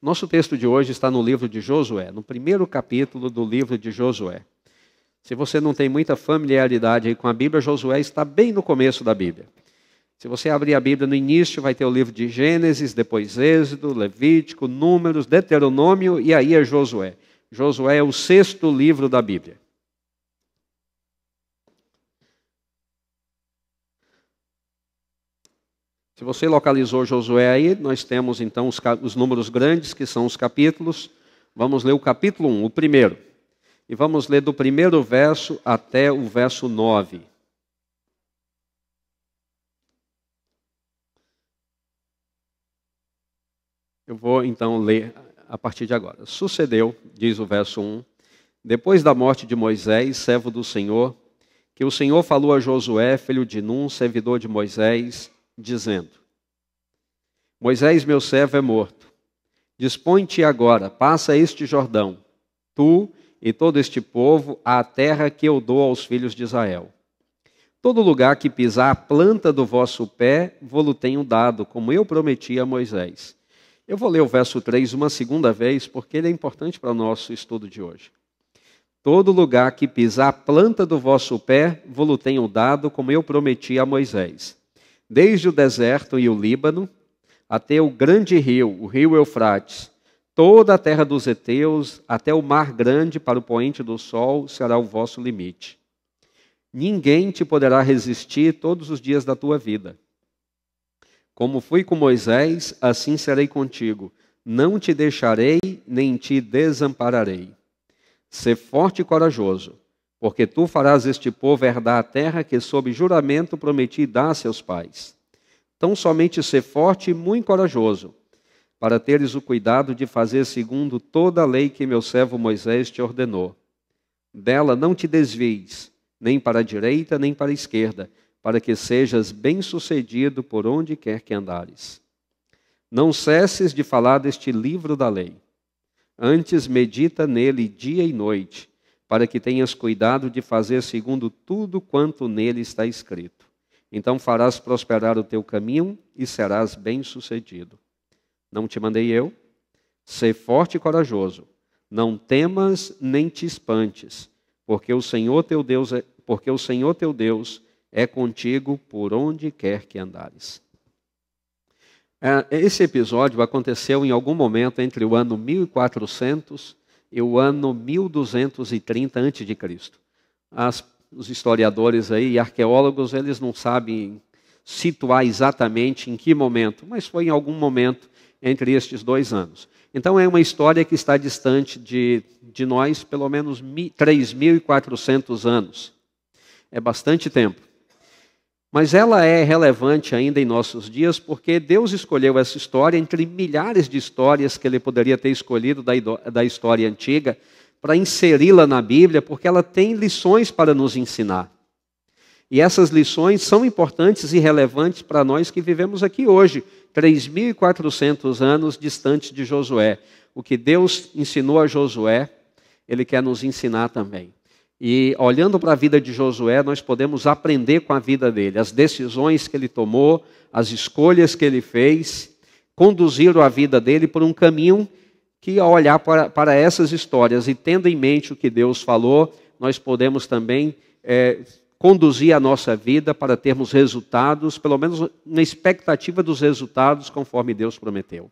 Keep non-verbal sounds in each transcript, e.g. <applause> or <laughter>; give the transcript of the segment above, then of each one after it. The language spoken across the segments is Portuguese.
Nosso texto de hoje está no livro de Josué, no primeiro capítulo do livro de Josué. Se você não tem muita familiaridade com a Bíblia, Josué está bem no começo da Bíblia. Se você abrir a Bíblia no início, vai ter o livro de Gênesis, depois Êxodo, Levítico, Números, Deuteronômio e aí é Josué. Josué é o sexto livro da Bíblia. Se você localizou Josué aí, nós temos então os, os números grandes, que são os capítulos. Vamos ler o capítulo 1, o primeiro. E vamos ler do primeiro verso até o verso 9. Eu vou então ler a partir de agora. Sucedeu, diz o verso 1, depois da morte de Moisés, servo do Senhor, que o Senhor falou a Josué, filho de Nun, servidor de Moisés, dizendo: Moisés, meu servo, é morto. Dispõe-te agora, passa este Jordão, tu e todo este povo, à terra que eu dou aos filhos de Israel. Todo lugar que pisar a planta do vosso pé, vou-lo tenho dado, como eu prometi a Moisés. Eu vou ler o verso 3 uma segunda vez, porque ele é importante para o nosso estudo de hoje. Todo lugar que pisar a planta do vosso pé, vou-lo tenho dado, como eu prometi a Moisés desde o deserto e o Líbano até o grande rio, o rio Eufrates, toda a terra dos heteus até o mar grande para o poente do sol será o vosso limite. Ninguém te poderá resistir todos os dias da tua vida. Como fui com Moisés, assim serei contigo. Não te deixarei, nem te desampararei. Sê forte e corajoso, porque tu farás este povo herdar a terra que, sob juramento, prometi dar a seus pais. Tão somente ser forte e muito corajoso, para teres o cuidado de fazer segundo toda a lei que meu servo Moisés te ordenou. Dela não te desvies, nem para a direita, nem para a esquerda, para que sejas bem-sucedido por onde quer que andares. Não cesses de falar deste livro da lei. Antes medita nele dia e noite para que tenhas cuidado de fazer segundo tudo quanto nele está escrito. Então farás prosperar o teu caminho e serás bem-sucedido. Não te mandei eu? Sê forte e corajoso. Não temas nem te espantes, porque o Senhor teu Deus é, porque o Senhor teu Deus é contigo por onde quer que andares. É, esse episódio aconteceu em algum momento entre o ano 1400 e o ano 1230 a.C. Cristo. os historiadores aí e arqueólogos, eles não sabem situar exatamente em que momento, mas foi em algum momento entre estes dois anos. Então é uma história que está distante de, de nós pelo menos 3.400 anos. É bastante tempo. Mas ela é relevante ainda em nossos dias porque Deus escolheu essa história entre milhares de histórias que ele poderia ter escolhido da, história antiga para inseri-la na Bíblia, porque ela tem lições para nos ensinar. E essas lições são importantes e relevantes para nós que vivemos aqui hoje, 3.400 anos distante de Josué. O que Deus ensinou a Josué, ele quer nos ensinar também. E olhando para a vida de Josué, nós podemos aprender com a vida dele. As decisões que ele tomou, as escolhas que ele fez, conduziram a vida dele por um caminho que, ao olhar para, para essas histórias e tendo em mente o que Deus falou, nós podemos também é, conduzir a nossa vida para termos resultados, pelo menos na expectativa dos resultados conforme Deus prometeu.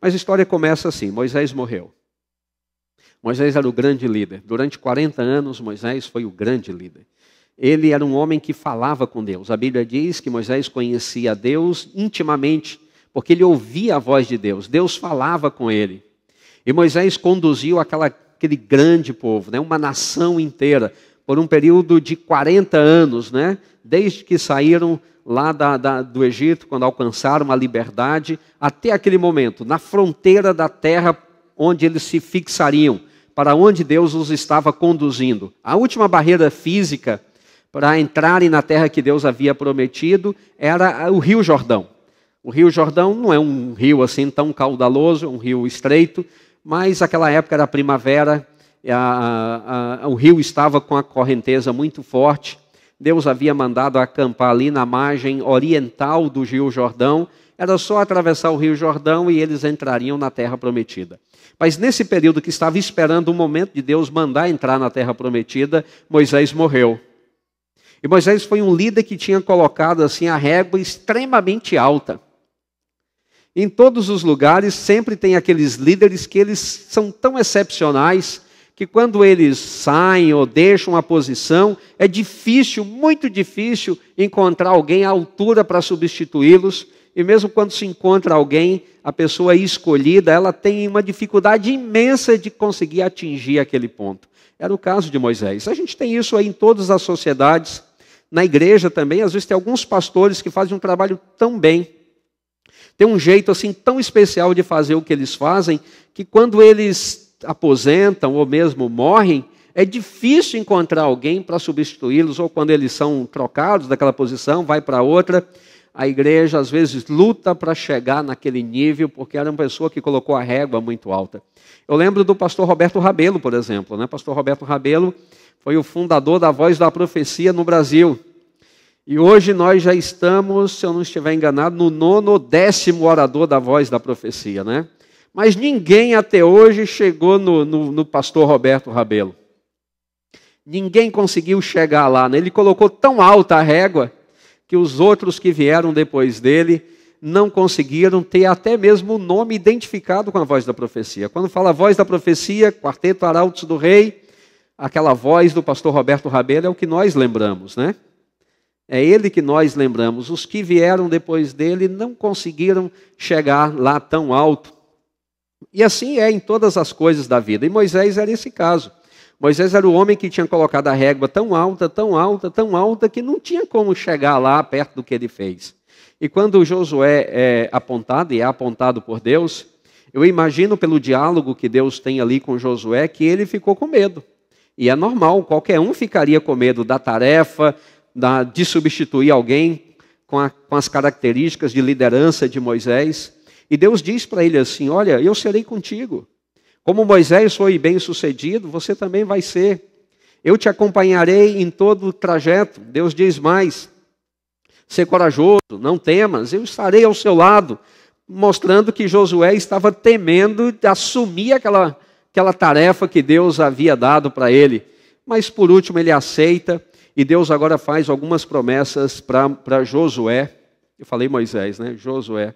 Mas a história começa assim: Moisés morreu. Moisés era o grande líder. Durante 40 anos, Moisés foi o grande líder. Ele era um homem que falava com Deus. A Bíblia diz que Moisés conhecia Deus intimamente, porque ele ouvia a voz de Deus. Deus falava com ele. E Moisés conduziu aquela, aquele grande povo, né, uma nação inteira, por um período de 40 anos, né, desde que saíram lá da, da, do Egito, quando alcançaram a liberdade, até aquele momento, na fronteira da terra onde eles se fixariam, para onde Deus os estava conduzindo. A última barreira física para entrarem na terra que Deus havia prometido era o Rio Jordão. O Rio Jordão não é um rio assim tão caudaloso, é um rio estreito, mas aquela época era primavera, a, a, a, o rio estava com a correnteza muito forte. Deus havia mandado acampar ali na margem oriental do Rio Jordão. Era só atravessar o Rio Jordão e eles entrariam na terra prometida. Mas nesse período que estava esperando o momento de Deus mandar entrar na terra prometida, Moisés morreu. E Moisés foi um líder que tinha colocado assim a régua extremamente alta. Em todos os lugares sempre tem aqueles líderes que eles são tão excepcionais que quando eles saem ou deixam a posição, é difícil, muito difícil encontrar alguém à altura para substituí-los, e mesmo quando se encontra alguém, a pessoa é escolhida, ela tem uma dificuldade imensa de conseguir atingir aquele ponto. Era o caso de Moisés. A gente tem isso aí em todas as sociedades, na igreja também, às vezes tem alguns pastores que fazem um trabalho tão bem, tem um jeito assim tão especial de fazer o que eles fazem, que quando eles aposentam ou mesmo morrem, é difícil encontrar alguém para substituí-los, ou quando eles são trocados daquela posição, vai para outra a igreja às vezes luta para chegar naquele nível, porque era uma pessoa que colocou a régua muito alta. Eu lembro do pastor Roberto Rabelo, por exemplo. Né? Pastor Roberto Rabelo foi o fundador da Voz da Profecia no Brasil. E hoje nós já estamos, se eu não estiver enganado, no nono ou décimo orador da Voz da Profecia. Né? Mas ninguém até hoje chegou no, no, no pastor Roberto Rabelo. Ninguém conseguiu chegar lá. Né? Ele colocou tão alta a régua que os outros que vieram depois dele não conseguiram ter até mesmo o nome identificado com a voz da profecia. Quando fala voz da profecia, quarteto Arautos do Rei, aquela voz do pastor Roberto Rabelo é o que nós lembramos, né? É ele que nós lembramos. Os que vieram depois dele não conseguiram chegar lá tão alto. E assim é em todas as coisas da vida. E Moisés era esse caso. Moisés era o homem que tinha colocado a régua tão alta, tão alta, tão alta, que não tinha como chegar lá perto do que ele fez. E quando Josué é apontado, e é apontado por Deus, eu imagino pelo diálogo que Deus tem ali com Josué que ele ficou com medo. E é normal, qualquer um ficaria com medo da tarefa, da, de substituir alguém com, a, com as características de liderança de Moisés. E Deus diz para ele assim: Olha, eu serei contigo. Como Moisés foi bem sucedido, você também vai ser. Eu te acompanharei em todo o trajeto. Deus diz mais: ser corajoso, não temas, eu estarei ao seu lado. Mostrando que Josué estava temendo assumir aquela, aquela tarefa que Deus havia dado para ele. Mas por último, ele aceita e Deus agora faz algumas promessas para Josué. Eu falei Moisés, né? Josué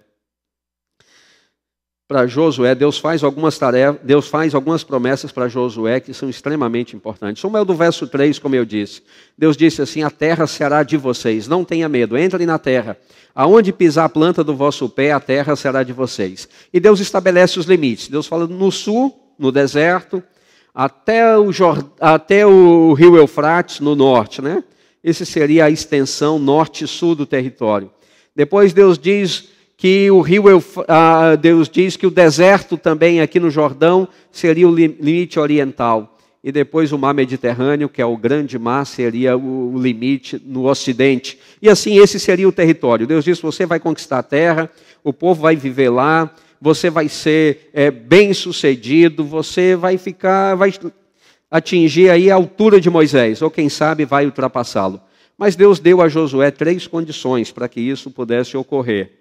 para Josué, Deus faz algumas tarefas, Deus faz algumas promessas para Josué que são extremamente importantes. Uma é do verso 3, como eu disse. Deus disse assim: "A terra será de vocês, não tenha medo, entrem na terra. Aonde pisar a planta do vosso pé, a terra será de vocês." E Deus estabelece os limites. Deus fala no sul, no deserto, até o, Jord... até o rio Eufrates no norte, né? Esse seria a extensão norte-sul do território. Depois Deus diz que o rio, Euf... ah, Deus diz que o deserto também aqui no Jordão seria o limite oriental. E depois o mar Mediterrâneo, que é o grande mar, seria o limite no ocidente. E assim, esse seria o território. Deus disse: você vai conquistar a terra, o povo vai viver lá, você vai ser é, eh, bem sucedido, você vai ficar, vai atingir aí a altura de Moisés, ou quem sabe vai ultrapassá-lo. Mas Deus deu a Josué três condições para que isso pudesse ocorrer.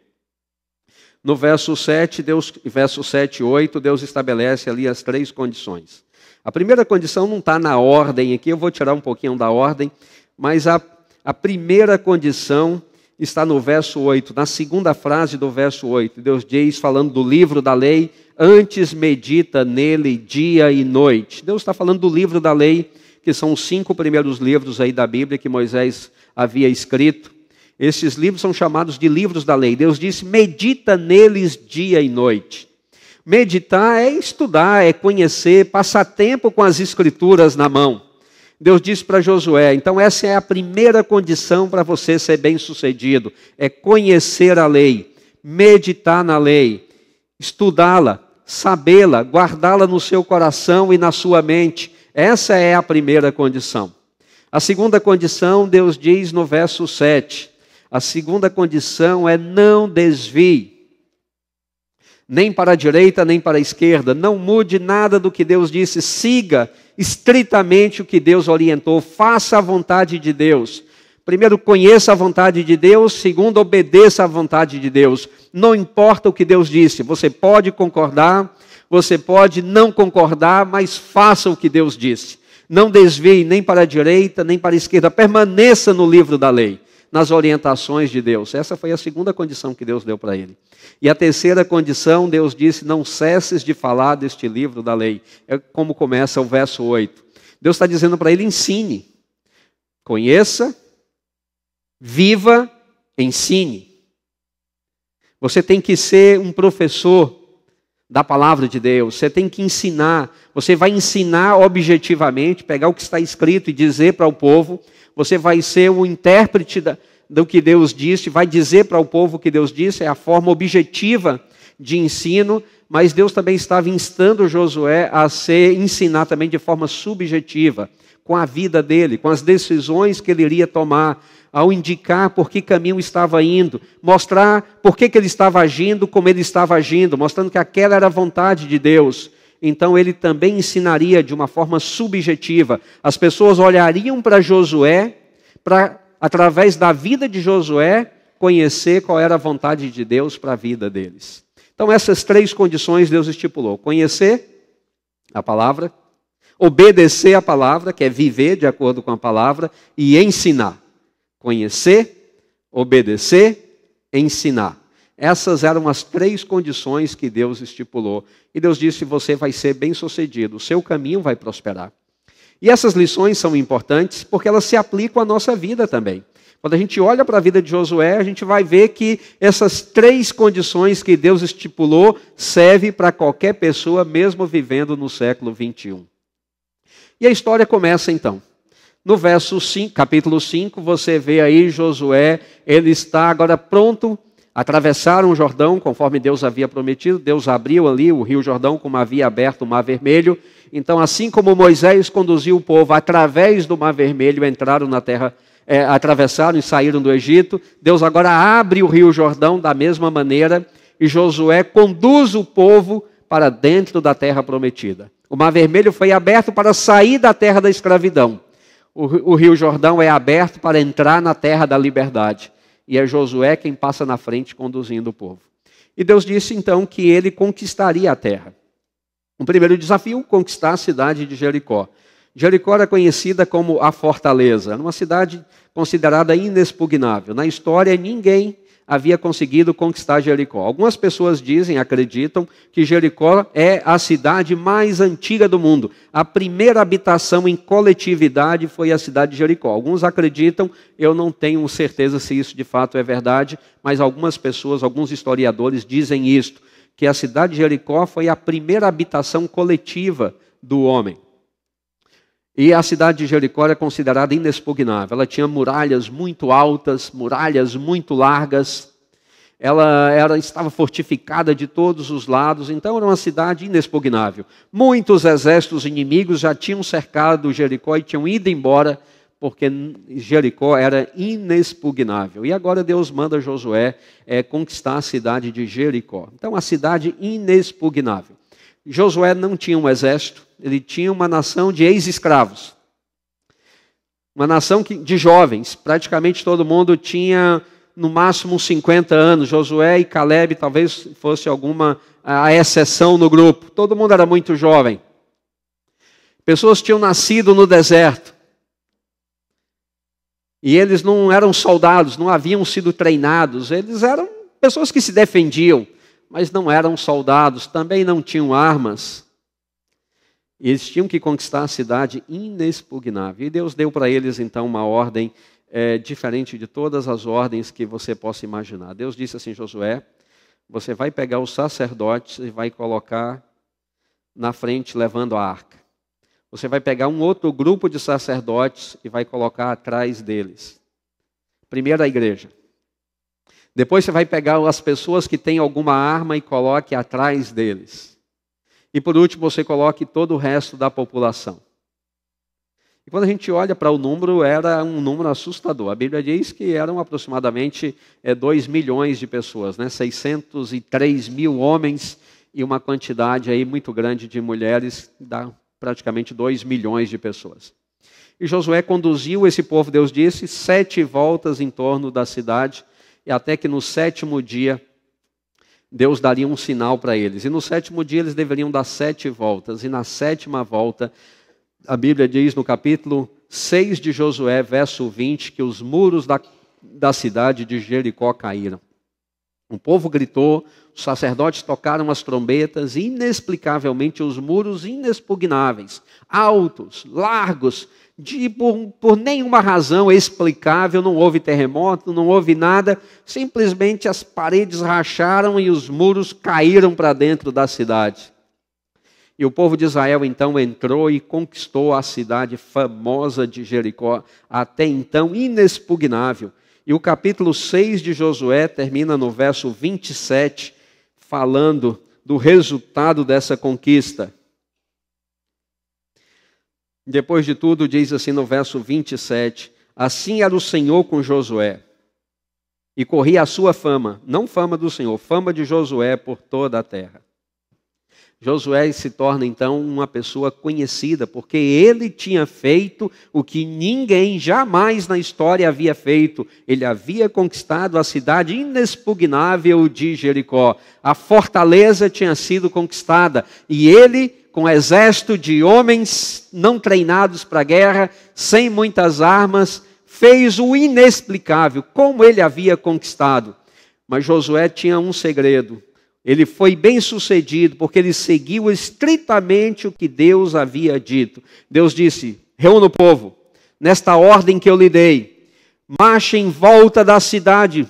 No verso 7, Deus, verso 7 e 8, Deus estabelece ali as três condições. A primeira condição não está na ordem aqui, eu vou tirar um pouquinho da ordem, mas a, a primeira condição está no verso 8, na segunda frase do verso 8. Deus diz, falando do livro da lei, antes medita nele dia e noite. Deus está falando do livro da lei, que são os cinco primeiros livros aí da Bíblia que Moisés havia escrito. Esses livros são chamados de livros da lei. Deus disse: medita neles dia e noite. Meditar é estudar, é conhecer, passar tempo com as escrituras na mão. Deus disse para Josué: então, essa é a primeira condição para você ser bem-sucedido: é conhecer a lei, meditar na lei, estudá-la, sabê-la, guardá-la no seu coração e na sua mente. Essa é a primeira condição. A segunda condição, Deus diz no verso 7: a segunda condição é não desvie, nem para a direita, nem para a esquerda. Não mude nada do que Deus disse, siga estritamente o que Deus orientou, faça a vontade de Deus. Primeiro, conheça a vontade de Deus. Segundo, obedeça à vontade de Deus. Não importa o que Deus disse, você pode concordar, você pode não concordar, mas faça o que Deus disse. Não desvie nem para a direita, nem para a esquerda. Permaneça no livro da lei nas orientações de Deus. Essa foi a segunda condição que Deus deu para ele. E a terceira condição, Deus disse: Não cesses de falar deste livro da lei. É como começa o verso 8. Deus está dizendo para ele: ensine, conheça, viva, ensine. Você tem que ser um professor da palavra de Deus. Você tem que ensinar. Você vai ensinar objetivamente, pegar o que está escrito e dizer para o povo. Você vai ser o intérprete da, do que Deus disse, vai dizer para o povo o que Deus disse. É a forma objetiva de ensino, mas Deus também estava instando Josué a ser ensinar também de forma subjetiva com a vida dele, com as decisões que ele iria tomar, ao indicar por que caminho estava indo, mostrar por que, que ele estava agindo como ele estava agindo, mostrando que aquela era a vontade de Deus. Então ele também ensinaria de uma forma subjetiva. As pessoas olhariam para Josué, para através da vida de Josué, conhecer qual era a vontade de Deus para a vida deles. Então essas três condições Deus estipulou: conhecer a palavra, obedecer à palavra, que é viver de acordo com a palavra, e ensinar. Conhecer, obedecer, ensinar. Essas eram as três condições que Deus estipulou. E Deus disse: você vai ser bem-sucedido, o seu caminho vai prosperar. E essas lições são importantes porque elas se aplicam à nossa vida também. Quando a gente olha para a vida de Josué, a gente vai ver que essas três condições que Deus estipulou servem para qualquer pessoa, mesmo vivendo no século 21. E a história começa então. No verso 5, capítulo 5, você vê aí Josué, ele está agora pronto, atravessaram o Jordão, conforme Deus havia prometido, Deus abriu ali o rio Jordão, como havia aberto o mar vermelho. Então, assim como Moisés conduziu o povo através do mar vermelho, entraram na terra, é, atravessaram e saíram do Egito, Deus agora abre o rio Jordão da mesma maneira, e Josué conduz o povo para dentro da terra prometida. O Mar Vermelho foi aberto para sair da terra da escravidão. O, Rio Jordão é aberto para entrar na terra da liberdade. E é Josué quem passa na frente conduzindo o povo. E Deus disse então que ele conquistaria a terra. O primeiro desafio, conquistar a cidade de Jericó. Jericó era conhecida como a fortaleza, uma cidade considerada inexpugnável. Na história, ninguém havia conseguido conquistar Jericó. Algumas pessoas dizem, acreditam, que Jericó é a cidade mais antiga do mundo. A primeira habitação em coletividade foi a cidade de Jericó. Alguns acreditam, eu não tenho certeza se isso de fato é verdade, mas algumas pessoas, alguns historiadores dizem isto, que a cidade de Jericó foi a primeira habitação coletiva do homem. E a cidade de Jericó era considerada inexpugnável. Ela tinha muralhas muito altas, muralhas muito largas. Ela era, estava fortificada de todos os lados, então era uma cidade inexpugnável. Muitos exércitos inimigos já tinham cercado Jericó e tinham ido embora, porque Jericó era inexpugnável. E agora Deus manda Josué é, conquistar a cidade de Jericó. Então, a cidade inexpugnável. Josué não tinha um exército, ele tinha uma nação de ex-escravos. Uma nação de jovens, praticamente todo mundo tinha no máximo uns 50 anos. Josué e Caleb talvez fosse alguma a exceção no grupo. Todo mundo era muito jovem. Pessoas tinham nascido no deserto. E eles não eram soldados, não haviam sido treinados, eles eram pessoas que se defendiam mas não eram soldados, também não tinham armas. E eles tinham que conquistar a cidade inexpugnável. E Deus deu para eles, então, uma ordem é, diferente de todas as ordens que você possa imaginar. Deus disse assim: Josué, você vai pegar os sacerdotes e vai colocar na frente levando a arca. Você vai pegar um outro grupo de sacerdotes e vai colocar atrás deles. Primeiro a igreja. Depois você vai pegar as pessoas que têm alguma arma e coloque atrás deles. E por último, você coloque todo o resto da população. E quando a gente olha para o número, era um número assustador. A Bíblia diz que eram aproximadamente é, eh, 2 milhões de pessoas, né? 603 mil homens e uma quantidade aí muito grande de mulheres, dá praticamente 2 milhões de pessoas. E Josué conduziu esse povo, Deus disse, sete voltas em torno da cidade, e até que no sétimo dia Deus daria um sinal para eles. E no sétimo dia eles deveriam dar sete voltas, e na sétima volta, a Bíblia diz no capítulo 6 de Josué, verso 20, que os muros da, da cidade de Jericó caíram. O povo gritou, os sacerdotes tocaram as trombetas, inexplicavelmente os muros inexpugnáveis, altos, largos, de, por, por nenhuma razão explicável, não houve terremoto, não houve nada, simplesmente as paredes racharam e os muros caíram para dentro da cidade. E o povo de Israel então entrou e conquistou a cidade famosa de Jericó, até então inexpugnável. E o capítulo 6 de Josué termina no verso 27, falando do resultado dessa conquista. Depois de tudo, diz assim no verso 27, assim era o Senhor com Josué, e corria a sua fama, não fama do Senhor, fama de Josué por toda a terra. Josué se torna então uma pessoa conhecida, porque ele tinha feito o que ninguém jamais na história havia feito. Ele havia conquistado a cidade inexpugnável de Jericó. A fortaleza tinha sido conquistada e ele, com um exército de homens não treinados para a guerra, sem muitas armas, fez o inexplicável, como ele havia conquistado. Mas Josué tinha um segredo, ele foi bem sucedido porque ele seguiu estritamente o que Deus havia dito. Deus disse: reúna o povo, nesta ordem que eu lhe dei, marche em volta da cidade,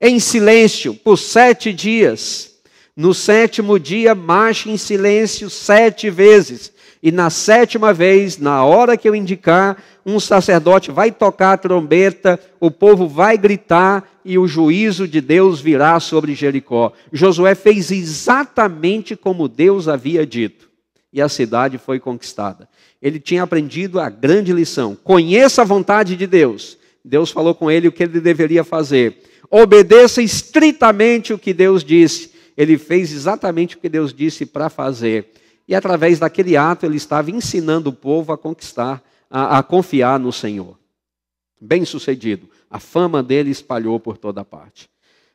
em silêncio, por sete dias. No sétimo dia, marche em silêncio sete vezes. E na sétima vez, na hora que eu indicar, um sacerdote vai tocar a trombeta, o povo vai gritar e o juízo de Deus virá sobre Jericó. Josué fez exatamente como Deus havia dito e a cidade foi conquistada. Ele tinha aprendido a grande lição: conheça a vontade de Deus. Deus falou com ele o que ele deveria fazer. Obedeça estritamente o que Deus disse. Ele fez exatamente o que Deus disse para fazer e através daquele ato ele estava ensinando o povo a conquistar, a, a confiar no Senhor. Bem sucedido, a fama dele espalhou por toda parte.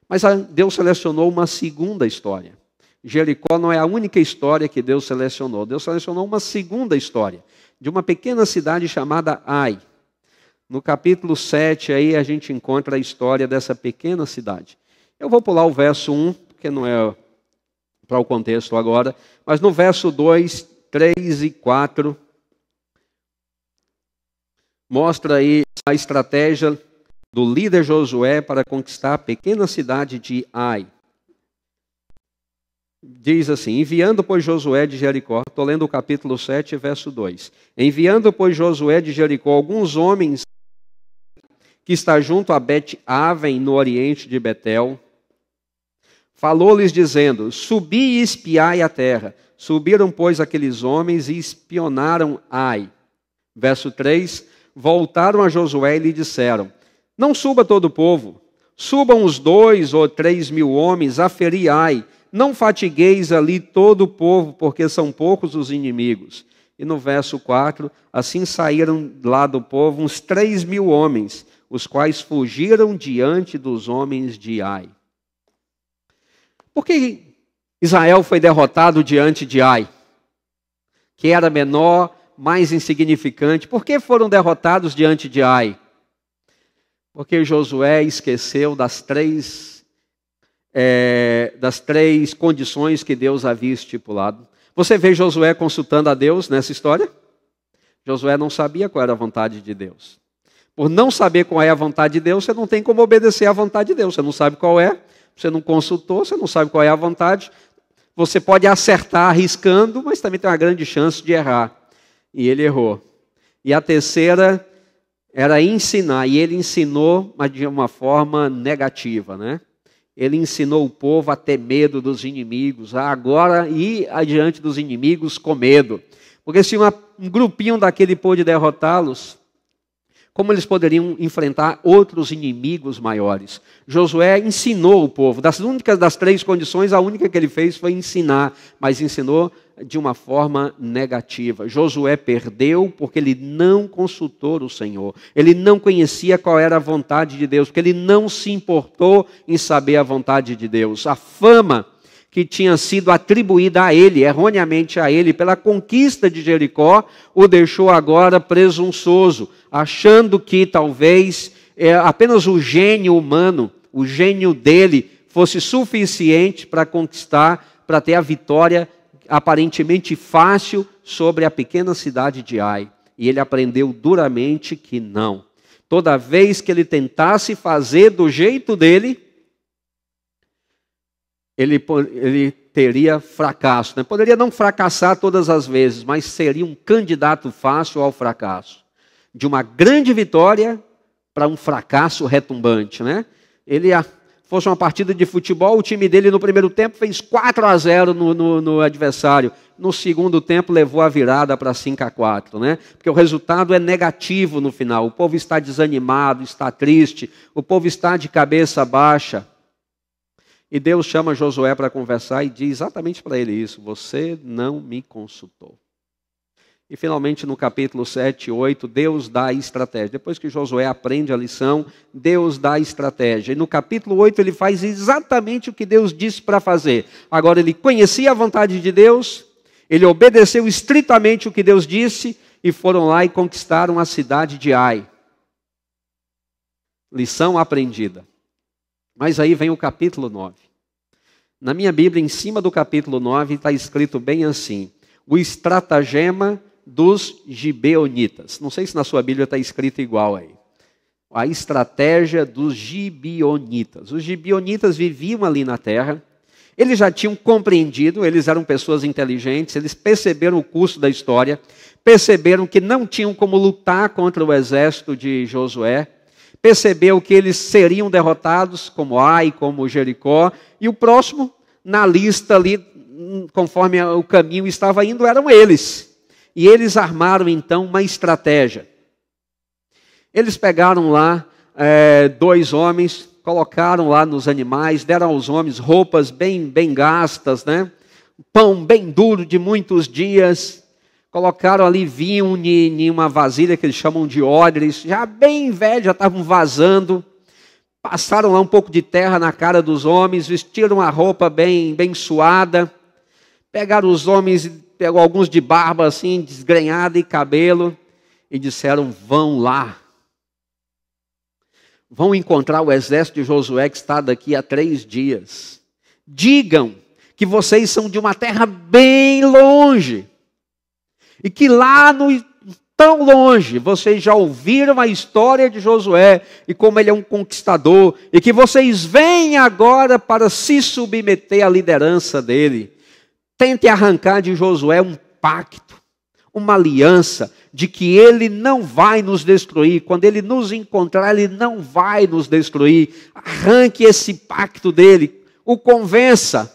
Mas Deus selecionou uma segunda história. Jericó não é a única história que Deus selecionou. Deus selecionou uma segunda história, de uma pequena cidade chamada Ai. No capítulo 7, aí a gente encontra a história dessa pequena cidade. Eu vou pular o verso 1, porque não é para o contexto agora, mas no verso 2, 3 e 4, mostra aí a estratégia do líder Josué para conquistar a pequena cidade de Ai. Diz assim: Enviando, pois, Josué de Jericó, estou lendo o capítulo 7, verso 2. Enviando, pois, Josué de Jericó alguns homens que está junto a Bet-Aven, no oriente de Betel, Falou-lhes dizendo: Subi e espiai a terra. Subiram, pois, aqueles homens e espionaram Ai. Verso 3: Voltaram a Josué e lhe disseram: Não suba todo o povo, subam os dois ou três mil homens a ferir Ai. Não fatigueis ali todo o povo, porque são poucos os inimigos. E no verso 4: Assim saíram lá do povo uns três mil homens, os quais fugiram diante dos homens de Ai. Por que Israel foi derrotado diante de Ai, que era menor, mais insignificante? Por que foram derrotados diante de Ai? Porque Josué esqueceu das três, é, das três condições que Deus havia estipulado. Você vê Josué consultando a Deus nessa história? Josué não sabia qual era a vontade de Deus. Por não saber qual é a vontade de Deus, você não tem como obedecer à vontade de Deus. Você não sabe qual é, você não consultou, você não sabe qual é a vontade. Você pode acertar arriscando, mas também tem uma grande chance de errar. E ele errou. E a terceira era ensinar, e ele ensinou, mas de uma forma negativa, né? Ele ensinou o povo a ter medo dos inimigos, a agora ir adiante dos inimigos com medo. Porque se uma, um grupinho daquele pôde derrotá-los, como eles poderiam enfrentar outros inimigos maiores. Josué ensinou o povo. Das únicas das três condições, a única que ele fez foi ensinar, mas ensinou de uma forma negativa. Josué perdeu porque ele não consultou o Senhor. Ele não conhecia qual era a vontade de Deus, porque ele não se importou em saber a vontade de Deus. A fama que tinha sido atribuída a ele, erroneamente a ele, pela conquista de Jericó, o deixou agora presunçoso, achando que talvez é, apenas o gênio humano, o gênio dele, fosse suficiente para conquistar, para ter a vitória aparentemente fácil sobre a pequena cidade de Ai. E ele aprendeu duramente que não. Toda vez que ele tentasse fazer do jeito dele, ele, ele teria fracasso. Né? Poderia não fracassar todas as vezes, mas seria um candidato fácil ao fracasso. De uma grande vitória para um fracasso retumbante. Né? Ele ah, fosse uma partida de futebol, o time dele no primeiro tempo fez 4 a 0 no, no, no adversário. No segundo tempo levou a virada para 5 a 4, né? Porque o resultado é negativo no final. O povo está desanimado, está triste, o povo está de cabeça baixa. E Deus chama Josué para conversar e diz exatamente para ele isso: Você não me consultou. E finalmente no capítulo 7 e 8, Deus dá a estratégia. Depois que Josué aprende a lição, Deus dá a estratégia. E no capítulo 8 ele faz exatamente o que Deus disse para fazer. Agora ele conhecia a vontade de Deus, ele obedeceu estritamente o que Deus disse e foram lá e conquistaram a cidade de Ai. Lição aprendida. Mas aí vem o capítulo 9. Na minha Bíblia, em cima do capítulo 9, está escrito bem assim: o estratagema dos gibeonitas. Não sei se na sua Bíblia está escrito igual aí. A estratégia dos gibeonitas. Os gibeonitas viviam ali na terra, eles já tinham compreendido, eles eram pessoas inteligentes, eles perceberam o curso da história, perceberam que não tinham como lutar contra o exército de Josué, percebeu que eles seriam derrotados, como Ai, como Jericó, e o próximo na lista ali, hum, conforme o caminho estava indo, eram eles. E eles armaram então uma estratégia. Eles pegaram lá é, dois homens, colocaram lá nos animais, deram aos homens roupas bem, bem gastas, né? pão bem duro de muitos dias, colocaram ali vinho em uma vasilha que eles chamam de odres, já bem velho, já estavam vazando. Passaram lá um pouco de terra na cara dos homens, vestiram a roupa bem, bem suada, pegaram os homens, pegou alguns de barba assim, desgrenhada e cabelo, e disseram: Vão lá. Vão encontrar o exército de Josué que está daqui a três dias. Digam que vocês são de uma terra bem longe e que lá no tão longe, vocês já ouviram a história de Josué e como ele é um conquistador, e que vocês vêm agora para se submeter à liderança dele. Tente arrancar de Josué um pacto, uma aliança de que ele não vai nos destruir, quando ele nos encontrar, ele não vai nos destruir. Arranque esse pacto dele, o convença.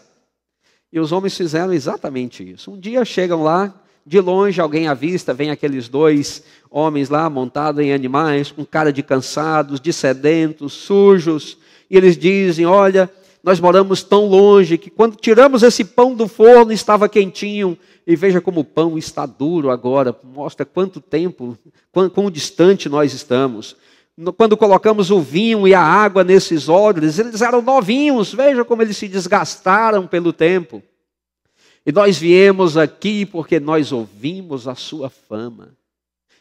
E os homens fizeram exatamente isso. Um dia chegam lá, de longe alguém avista, vem aqueles dois homens lá montados em animais, com cara de cansados, de sedentos, sujos, e eles dizem: Olha, nós moramos tão longe que quando tiramos esse pão do forno estava quentinho, e veja como o pão está duro agora, mostra quanto tempo, quão, quão distante nós estamos. Quando colocamos o vinho e a água nesses odres, eles eram novinhos, veja como eles se desgastaram pelo tempo. E nós viemos aqui porque nós ouvimos a sua fama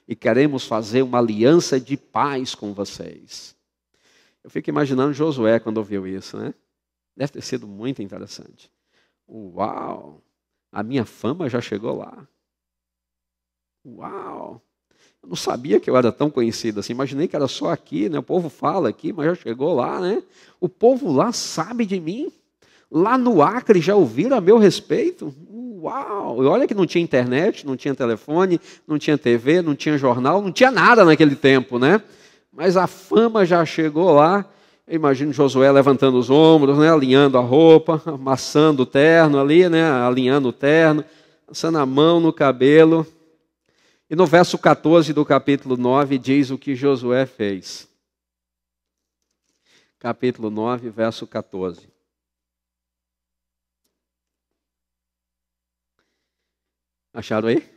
e queremos fazer uma aliança de paz com vocês. Eu fico imaginando Josué quando ouviu isso, né? Deve ter sido muito interessante. Uau! A minha fama já chegou lá. Uau! Eu não sabia que eu era tão conhecido assim. Imaginei que era só aqui, né? O povo fala aqui, mas já chegou lá, né? O povo lá sabe de mim. Lá no Acre já ouviram a meu respeito? Uau! E olha que não tinha internet, não tinha telefone, não tinha TV, não tinha jornal, não tinha nada naquele tempo, né? Mas a fama já chegou lá. Eu imagino Josué levantando os ombros, né? alinhando a roupa, <laughs> amassando o terno ali, né? alinhando o terno, passando a mão no cabelo. E no verso 14 do capítulo 9 diz o que Josué fez. Capítulo 9, verso 14. Acharam aí?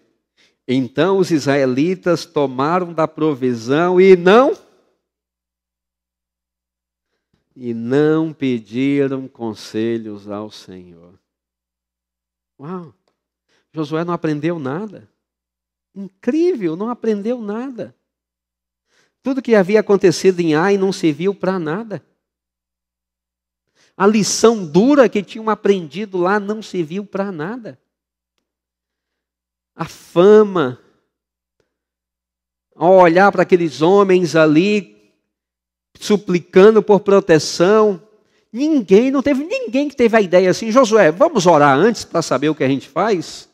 Então os israelitas tomaram da provisão e não e não pediram conselhos ao Senhor. Uau! Josué não aprendeu nada. Incrível, não aprendeu nada. Tudo que havia acontecido em Ai não serviu para nada. A lição dura que tinham aprendido lá não serviu para nada a fama, ao olhar para aqueles homens ali, suplicando por proteção. Ninguém, não teve ninguém que teve a ideia assim, Josué, vamos orar antes para saber o que a gente faz?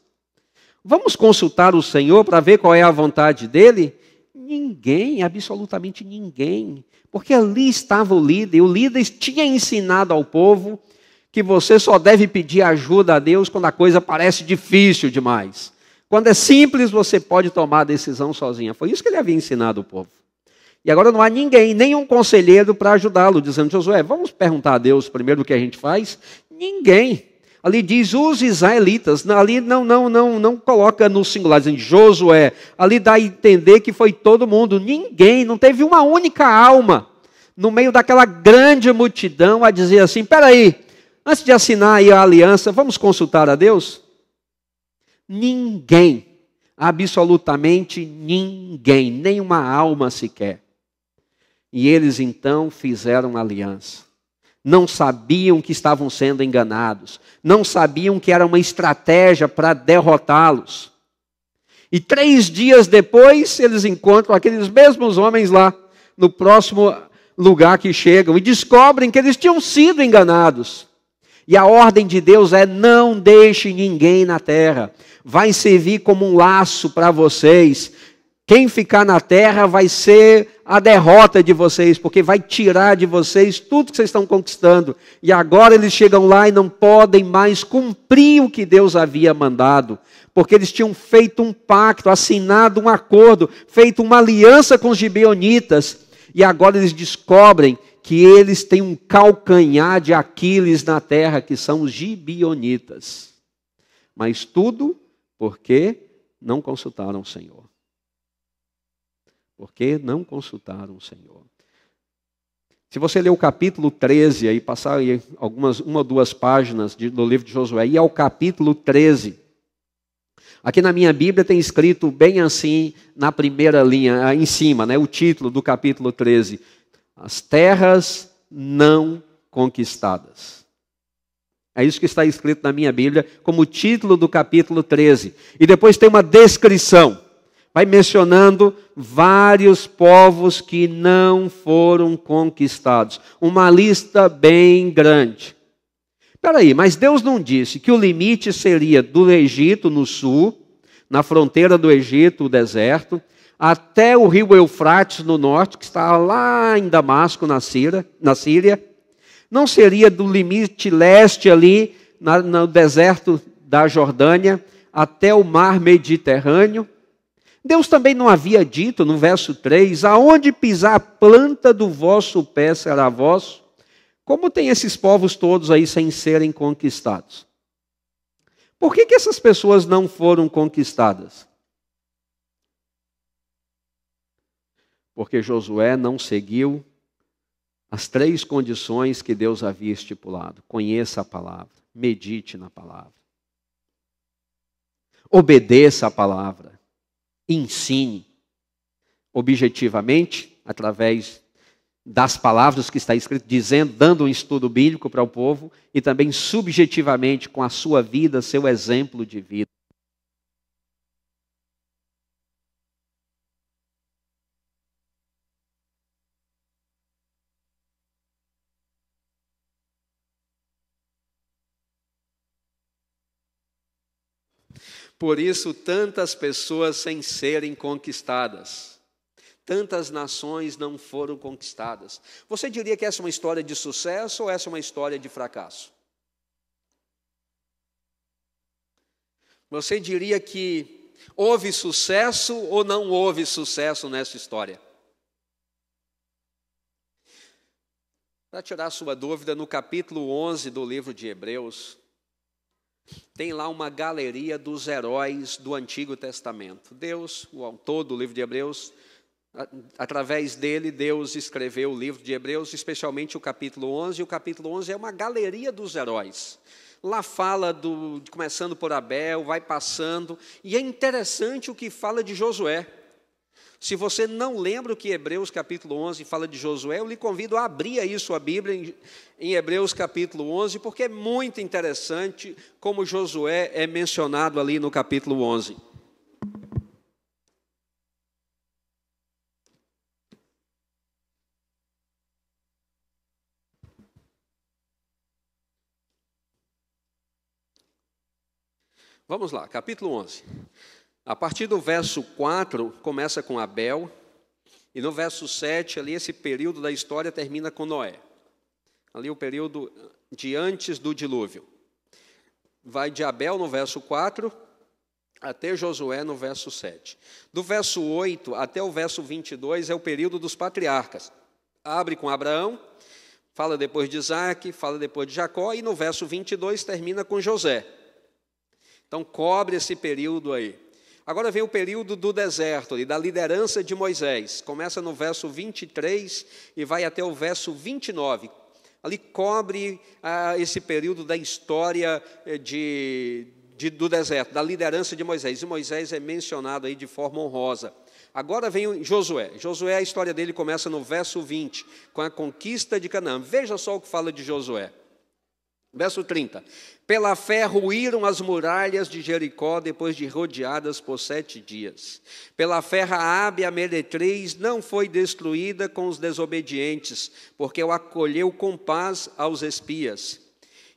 Vamos consultar o Senhor para ver qual é a vontade dele? Ninguém, absolutamente ninguém, porque ali estava o líder, o líder tinha ensinado ao povo que você só deve pedir ajuda a Deus quando a coisa parece difícil demais. Quando é simples, você pode tomar a decisão sozinha. Foi isso que ele havia ensinado o povo. E agora não há ninguém, nenhum conselheiro para ajudá-lo, dizendo: Josué, vamos perguntar a Deus primeiro o que a gente faz? Ninguém. Ali diz os israelitas, ali não, não, não, não coloca no singular, dizendo Josué. Ali dá a entender que foi todo mundo, ninguém, não teve uma única alma no meio daquela grande multidão a dizer assim: peraí, antes de assinar a aliança, vamos consultar a Deus? Ninguém, absolutamente ninguém, nenhuma alma sequer. E eles então fizeram aliança. Não sabiam que estavam sendo enganados, não sabiam que era uma estratégia para derrotá-los. E três dias depois, eles encontram aqueles mesmos homens lá, no próximo lugar que chegam, e descobrem que eles tinham sido enganados. E a ordem de Deus é: não deixe ninguém na terra, vai servir como um laço para vocês. Quem ficar na terra vai ser a derrota de vocês, porque vai tirar de vocês tudo que vocês estão conquistando. E agora eles chegam lá e não podem mais cumprir o que Deus havia mandado, porque eles tinham feito um pacto, assinado um acordo, feito uma aliança com os gibeonitas, e agora eles descobrem que eles têm um calcanhar de Aquiles na terra, que são os gibionitas. Mas tudo porque não consultaram o Senhor. Porque não consultaram o Senhor. Se você ler o capítulo 13 aí, passar aí algumas, uma ou duas páginas de, do livro de Josué, e ao é capítulo 13. Aqui na minha Bíblia tem escrito bem assim, na primeira linha, ah, em cima, né, o título do capítulo 13: As terras não conquistadas. É isso que está escrito na minha Bíblia, como título do capítulo 13. E depois tem uma descrição. Vai mencionando vários povos que não foram conquistados. Uma lista bem grande. Espera aí, mas Deus não disse que o limite seria do Egito no sul, na fronteira do Egito, o deserto, até o rio Eufrates no norte, que está lá em Damasco, na Síria, na Síria não seria do limite leste ali, na, no deserto da Jordânia, até o mar Mediterrâneo? Deus também não havia dito no verso 3: Aonde pisar a planta do vosso pé será vosso? Como tem esses povos todos aí sem serem conquistados? Por que, que essas pessoas não foram conquistadas? Porque Josué não seguiu as três condições que Deus havia estipulado: conheça a palavra, medite na palavra, obedeça a palavra, ensine objetivamente, através das palavras que está escrito, dizendo, dando um estudo bíblico para o povo, e também subjetivamente com a sua vida, seu exemplo de vida. Por isso, tantas pessoas sem serem conquistadas, tantas nações não foram conquistadas. Você diria que essa é uma história de sucesso ou essa é uma história de fracasso? Você diria que houve sucesso ou não houve sucesso nessa história? Para tirar sua dúvida, no capítulo 11 do livro de Hebreus, tem lá uma galeria dos heróis do Antigo Testamento. Deus, o autor do livro de Hebreus, através dele, Deus escreveu o livro de Hebreus, especialmente o capítulo 11. E o capítulo 11 é uma galeria dos heróis. Lá fala do começando por Abel, vai passando, e é interessante o que fala de Josué. Se você não lembra o que Hebreus capítulo 11 fala de Josué, eu lhe convido a abrir aí sua Bíblia em, em Hebreus capítulo 11, porque é muito interessante como Josué é mencionado ali no capítulo 11. Vamos lá, capítulo 11. A partir do verso 4, começa com Abel, e no verso 7, ali, esse período da história termina com Noé. Ali, o período de antes do dilúvio. Vai de Abel no verso 4 até Josué no verso 7. Do verso 8 até o verso 22 é o período dos patriarcas. Abre com Abraão, fala depois de Isaac, fala depois de Jacó, e no verso 22 termina com José. Então, cobre esse período aí. Agora vem o período do deserto e da liderança de Moisés. Começa no verso 23 e vai até o verso 29. Ali cobre ah, esse período da história eh, de, de, do deserto, da liderança de Moisés. E Moisés é mencionado aí de forma honrosa. Agora vem Josué. Josué, a história dele começa no verso 20, com a conquista de Canaã. Veja só o que fala de Josué. Verso 30. Pela fé ruíram as muralhas de Jericó depois de rodeadas por sete dias. Pela fé Raabe, a meretriz, não foi destruída com os desobedientes, porque o acolheu com paz aos espias.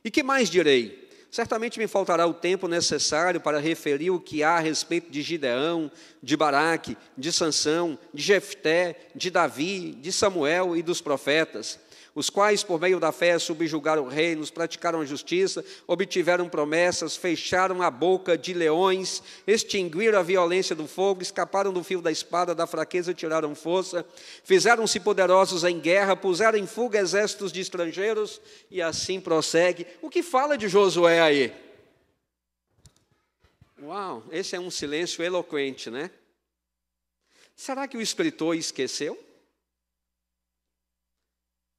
E que mais direi? Certamente me faltará o tempo necessário para referir o que há a respeito de Gideão, de Baraque, de Sansão, de Jefté, de Davi, de Samuel e dos profetas os quais, por meio da fé, subjugaram reinos, praticaram a justiça, obtiveram promessas, fecharam a boca de leões, extinguiram a violência do fogo, escaparam do fio da espada, da fraqueza tiraram força, fizeram-se poderosos em guerra, puseram em fuga exércitos de estrangeiros, e assim prossegue. O que fala de Josué aí? Uau, esse é um silêncio eloquente, né? Será que o escritor esqueceu?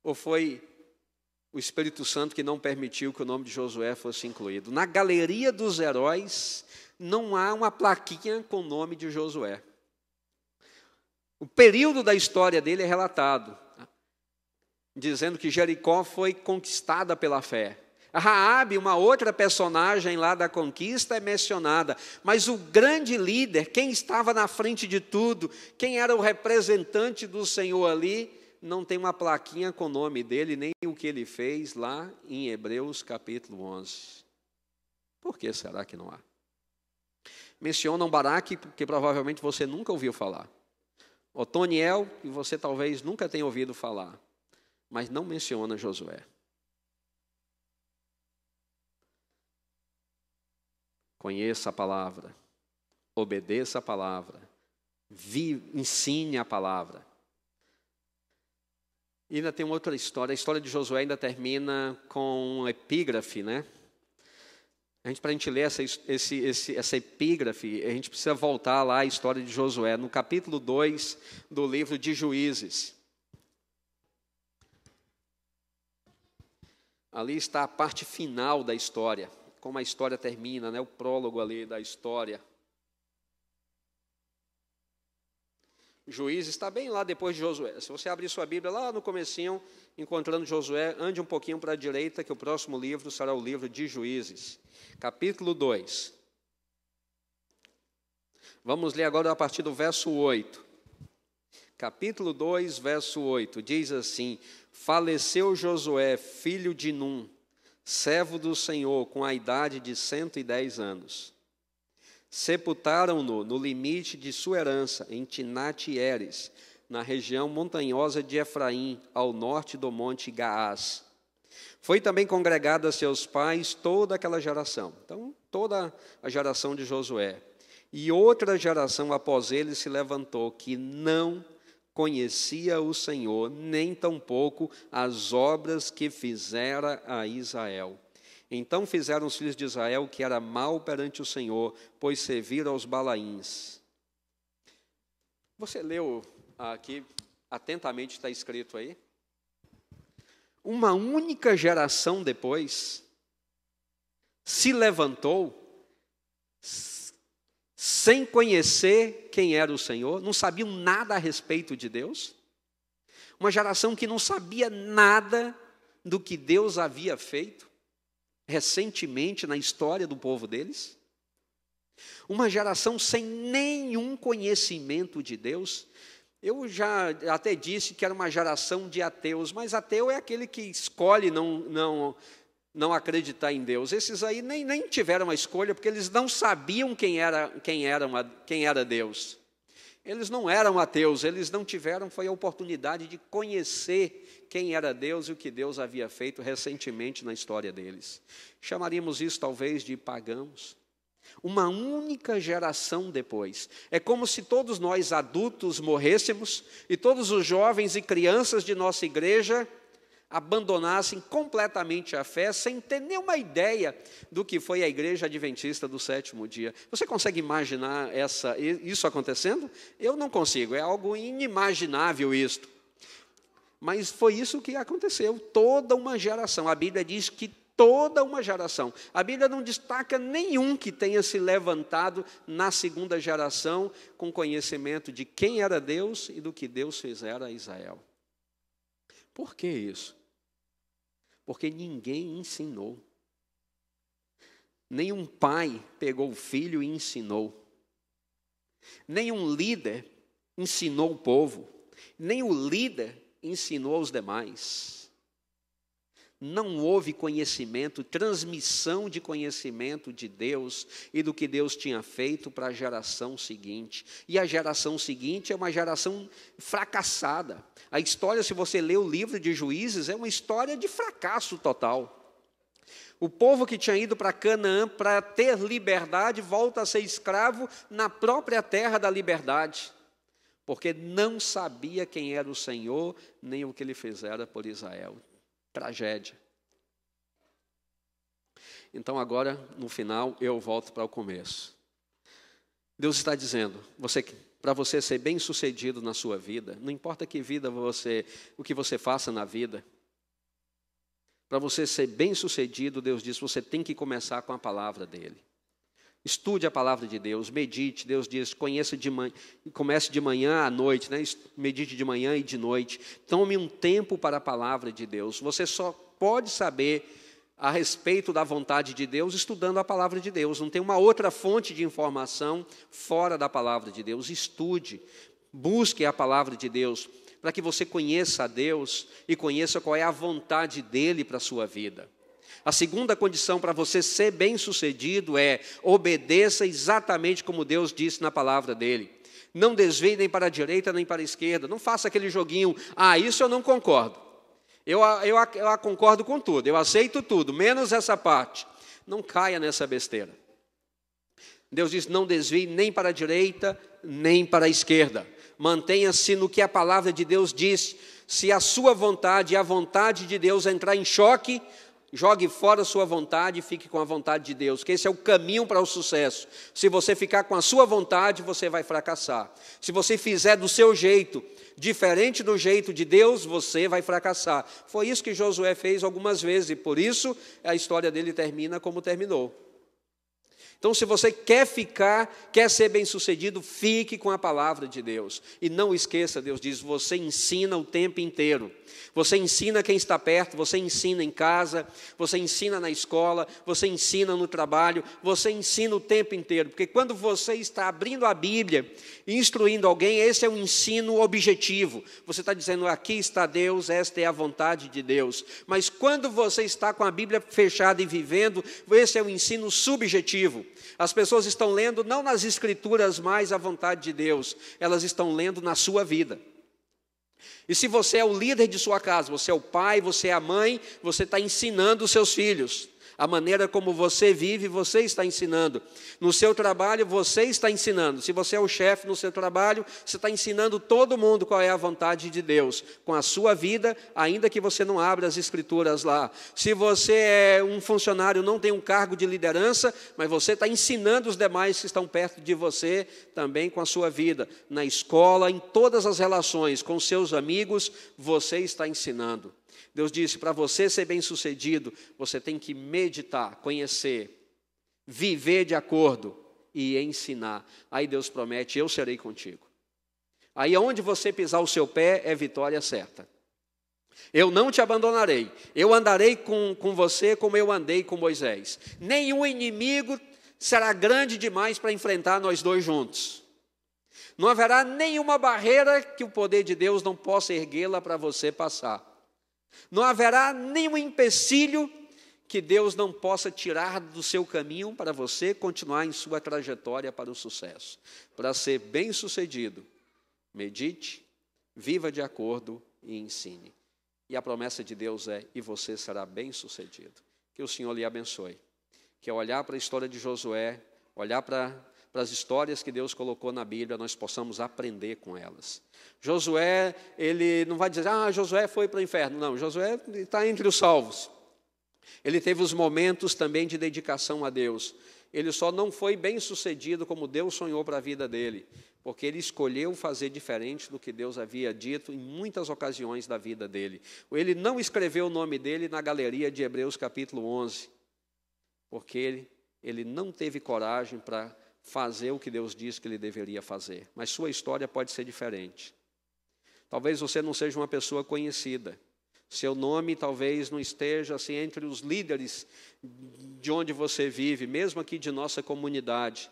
Ou foi o Espírito Santo que não permitiu que o nome de Josué fosse incluído? Na galeria dos heróis não há uma plaquinha com o nome de Josué. O período da história dele é relatado, dizendo que Jericó foi conquistada pela fé. A Raabe, uma outra personagem lá da conquista, é mencionada, mas o grande líder, quem estava na frente de tudo, quem era o representante do Senhor ali, não tem uma plaquinha com o nome dele, nem o que ele fez lá em Hebreus capítulo 11. Por que será que não há? Mencionam Baraque, que provavelmente você nunca ouviu falar. Otoniel, que você talvez nunca tenha ouvido falar. Mas não menciona Josué. Conheça a palavra, obedeça a palavra, vi, ensine a palavra. E ainda tem uma outra história. A história de Josué ainda termina com um epígrafe, né? A gente, para a gente ler essa, esse, esse, essa epígrafe, a gente precisa voltar lá à história de Josué, no capítulo 2 do livro de Juízes. Ali está a parte final da história, como a história termina, né? o prólogo ali da história. Juízes está bem lá depois de Josué. Se você abrir sua Bíblia lá no comecinho, encontrando Josué, ande um pouquinho para a direita, que o próximo livro será o livro de Juízes, capítulo 2. Vamos ler agora a partir do verso 8. Capítulo 2, verso 8, diz assim: Faleceu Josué, filho de Num, servo do Senhor, com a idade de 110 anos. Sepultaram-no no limite de sua herança, em Tinatieres, na região montanhosa de Efraim, ao norte do monte Gaás. Foi também congregada a seus pais toda aquela geração. Então, toda a geração de Josué. E outra geração após ele se levantou, que não conhecia o Senhor, nem tampouco as obras que fizera a Israel. Então fizeram os filhos de Israel que era mal perante o Senhor, pois serviram aos Balaíns. Você leu aqui atentamente, está escrito aí? Uma única geração depois se levantou sem conhecer quem era o Senhor, não sabiam nada a respeito de Deus. Uma geração que não sabia nada do que Deus havia feito recentemente na história do povo deles. Uma geração sem nenhum conhecimento de Deus. Eu já até disse que era uma geração de ateus, mas ateu é aquele que escolhe não, não, não acreditar em Deus. Esses aí nem, nem tiveram a escolha, porque eles não sabiam quem era, quem, era uma, quem era Deus. Eles não eram ateus, eles não tiveram, foi a oportunidade de conhecer quem era Deus e o que Deus havia feito recentemente na história deles. Chamaríamos isso talvez de pagãos. Uma única geração depois. É como se todos nós adultos morrêssemos e todos os jovens e crianças de nossa igreja abandonassem completamente a fé sem ter nenhuma ideia do que foi a igreja adventista do sétimo dia. Você consegue imaginar essa, isso acontecendo? Eu não consigo, é algo inimaginável isto. Mas foi isso que aconteceu, toda uma geração. A Bíblia diz que toda uma geração. A Bíblia não destaca nenhum que tenha se levantado na segunda geração com conhecimento de quem era Deus e do que Deus fizera a Israel. Por que isso? Porque ninguém ensinou. Nenhum pai pegou o filho e ensinou. Nenhum líder ensinou o povo. Nem o líder ensinou aos demais. Não houve conhecimento, transmissão de conhecimento de Deus e do que Deus tinha feito para a geração seguinte. E a geração seguinte é uma geração fracassada. A história, se você lê o livro de Juízes, é uma história de fracasso total. O povo que tinha ido para Canaã para ter liberdade volta a ser escravo na própria terra da liberdade porque não sabia quem era o Senhor, nem o que ele fizera por Israel. Tragédia. Então, agora, no final, eu volto para o começo. Deus está dizendo: você, para você ser bem sucedido na sua vida, não importa que vida você, o que você faça na vida, para você ser bem sucedido, Deus diz: você tem que começar com a palavra dEle. Estude a palavra de Deus, medite. Deus diz: conheça de manhã, comece de manhã à noite, né? medite de manhã e de noite. Tome um tempo para a palavra de Deus. Você só pode saber a respeito da vontade de Deus estudando a palavra de Deus. Não tem uma outra fonte de informação fora da palavra de Deus. Estude, busque a palavra de Deus para que você conheça a Deus e conheça qual é a vontade dele para a sua vida. A segunda condição para você ser bem-sucedido é obedeça exatamente como Deus disse na palavra dele. Não desvie nem para a direita nem para a esquerda. Não faça aquele joguinho, ah, isso eu não concordo. Eu, eu, eu concordo com tudo, eu aceito tudo, menos essa parte. Não caia nessa besteira. Deus diz: não desvie nem para a direita, nem para a esquerda. Mantenha-se no que a palavra de Deus diz. Se a sua vontade e a vontade de Deus entrar em choque, Jogue fora a sua vontade e fique com a vontade de Deus, que esse é o caminho para o sucesso. Se você ficar com a sua vontade, você vai fracassar. Se você fizer do seu jeito, diferente do jeito de Deus, você vai fracassar. Foi isso que Josué fez algumas vezes, e por isso a história dele termina como terminou. Então, se você quer ficar, quer ser bem-sucedido, fique com a palavra de Deus. E não esqueça, Deus diz, você ensina o tempo inteiro. Você ensina quem está perto, você ensina em casa, você ensina na escola, você ensina no trabalho, você ensina o tempo inteiro. Porque quando você está abrindo a Bíblia instruindo alguém, esse é um ensino objetivo. Você está dizendo, aqui está Deus, esta é a vontade de Deus. Mas quando você está com a Bíblia fechada e vivendo, esse é um ensino subjetivo. As pessoas estão lendo não nas escrituras mais a vontade de Deus, elas estão lendo na sua vida. E se você é o líder de sua casa, você é o pai, você é a mãe, você está ensinando os seus filhos a maneira como você vive, você está ensinando. No seu trabalho, você está ensinando. Se você é o chefe no seu trabalho, você está ensinando todo mundo qual é a vontade de Deus com a sua vida, ainda que você não abra as escrituras lá. Se você é um funcionário, não tem um cargo de liderança, mas você está ensinando os demais que estão perto de você também com a sua vida, na escola, em todas as relações, com seus amigos, você está ensinando. Deus disse: para você ser bem-sucedido, você tem que meditar, conhecer, viver de acordo e ensinar. Aí Deus promete: eu serei contigo. Aí onde você pisar o seu pé é vitória certa. Eu não te abandonarei, eu andarei com, com você como eu andei com Moisés. Nenhum inimigo será grande demais para enfrentar nós dois juntos. Não haverá nenhuma barreira que o poder de Deus não possa erguê-la para você passar. Não haverá nenhum empecilho que Deus não possa tirar do seu caminho para você continuar em sua trajetória para o sucesso. Para ser bem-sucedido, medite, viva de acordo e ensine. E a promessa de Deus é: e você será bem-sucedido. Que o Senhor lhe abençoe. Que olhar para a história de Josué, olhar para para as histórias que Deus colocou na Bíblia, nós possamos aprender com elas. Josué, ele não vai dizer, ah, Josué foi para o inferno. Não, Josué está entre os salvos. Ele teve os momentos também de dedicação a Deus. Ele só não foi bem sucedido como Deus sonhou para a vida dele, porque ele escolheu fazer diferente do que Deus havia dito em muitas ocasiões da vida dele. Ele não escreveu o nome dele na galeria de Hebreus capítulo 11, porque ele, ele não teve coragem para fazer o que Deus diz que ele deveria fazer, mas sua história pode ser diferente. Talvez você não seja uma pessoa conhecida. Seu nome talvez não esteja assim entre os líderes de onde você vive, mesmo aqui de nossa comunidade.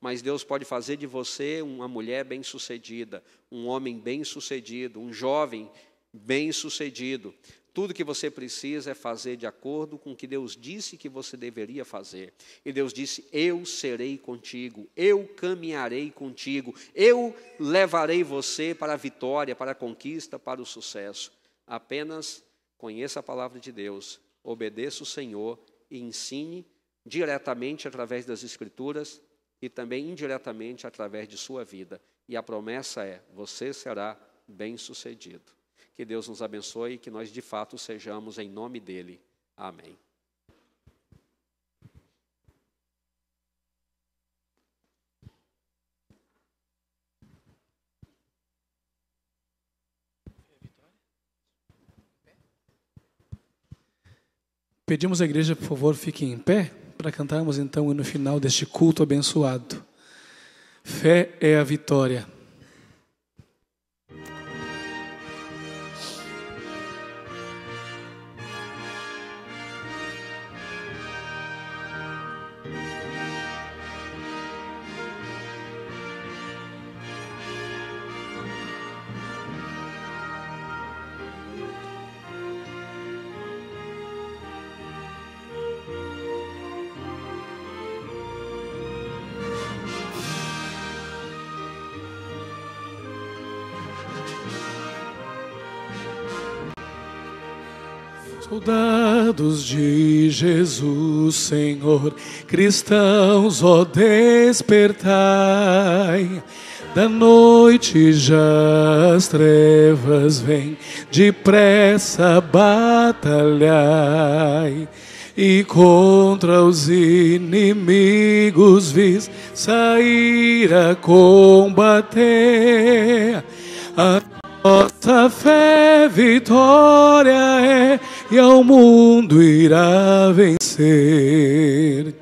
Mas Deus pode fazer de você uma mulher bem-sucedida, um homem bem-sucedido, um jovem bem-sucedido, tudo que você precisa é fazer de acordo com o que Deus disse que você deveria fazer. E Deus disse: Eu serei contigo, eu caminharei contigo, eu levarei você para a vitória, para a conquista, para o sucesso. Apenas conheça a palavra de Deus, obedeça o Senhor e ensine diretamente através das Escrituras e também indiretamente através de sua vida. E a promessa é: você será bem-sucedido. Que Deus nos abençoe e que nós de fato sejamos em nome dele. Amém. Pedimos à igreja, por favor, fique em pé para cantarmos então no final deste culto abençoado. Fé é a vitória. amados de Jesus, Senhor, cristãos, ó despertai. Da noite já as trevas vêm, depressa batalhai e contra os inimigos vis sair a combater. A nossa fé vitória é e ao mundo irá vencer.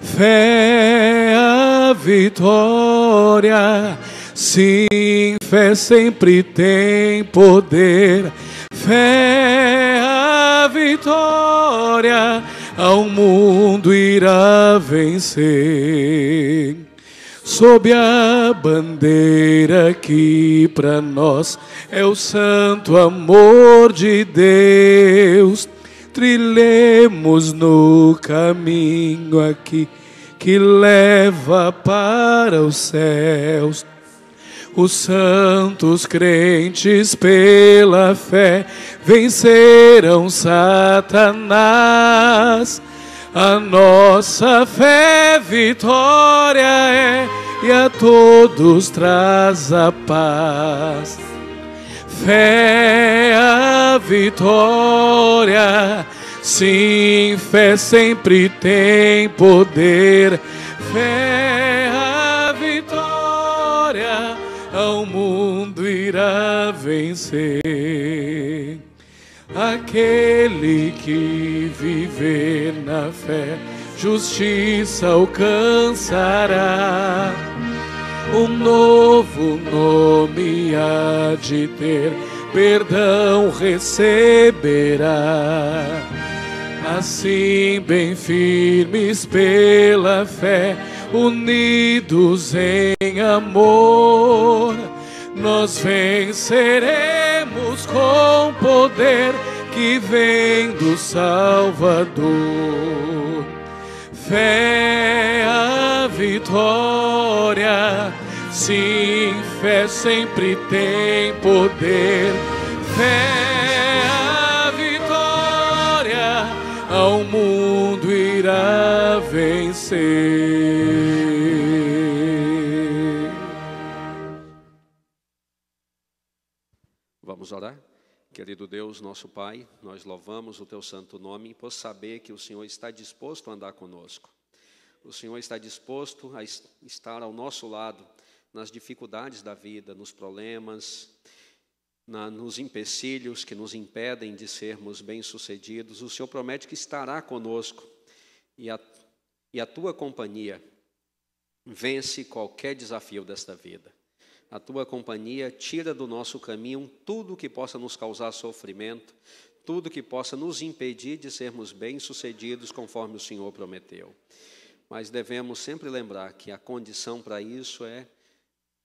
Fé é a vitória, sim, fé sempre tem poder. Fé é a vitória, ao mundo irá vencer sob a bandeira que para nós é o santo amor de Deus. Trilhemos no caminho aqui que leva para os céus. Os santos crentes pela fé venceram Satanás. A nossa fé vitória é e a todos traz a paz. Fé, a vitória, sim, fé sempre tem poder. Fé, a vitória, ao mundo irá vencer. Aquele que viver na fé, justiça alcançará um novo nome há de ter, perdão receberá. Assim, bem firmes pela fé, unidos em amor, nós venceremos com poder que vem do Salvador. Fé, vitória. Sim, fé sempre tem poder. Fé é a vitória ao mundo irá vencer. Vamos orar? Querido Deus, nosso Pai, nós louvamos o teu santo nome por saber que o Senhor está disposto a andar conosco. O Senhor está disposto a estar ao nosso lado nas dificuldades da vida, nos problemas, na, nos empecilhos que nos impedem de sermos bem-sucedidos. O Senhor promete que estará conosco e a, e a tua companhia vence qualquer desafio desta vida. A tua companhia tira do nosso caminho tudo que possa nos causar sofrimento, tudo que possa nos impedir de sermos bem-sucedidos conforme o Senhor prometeu mas devemos sempre lembrar que a condição para isso é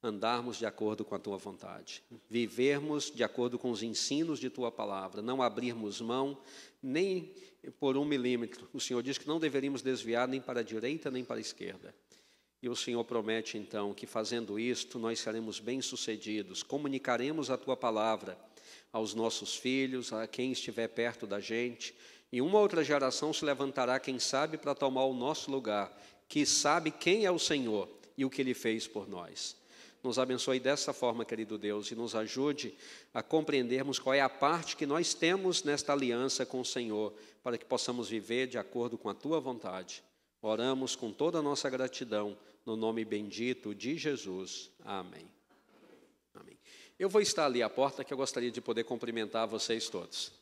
andarmos de acordo com a tua vontade, vivermos de acordo com os ensinos de tua palavra, não abrirmos mão nem por um milímetro. O Senhor diz que não deveríamos desviar nem para a direita nem para a esquerda. E o Senhor promete então que fazendo isto nós seremos bem-sucedidos, comunicaremos a tua palavra aos nossos filhos, a quem estiver perto da gente e uma outra geração se levantará, quem sabe, para tomar o nosso lugar, que sabe quem é o Senhor e o que ele fez por nós. Nos abençoe dessa forma, querido Deus, e nos ajude a compreendermos qual é a parte que nós temos nesta aliança com o Senhor, para que possamos viver de acordo com a tua vontade. Oramos com toda a nossa gratidão, no nome bendito de Jesus. Amém. Amém. Eu vou estar ali à porta que eu gostaria de poder cumprimentar vocês todos.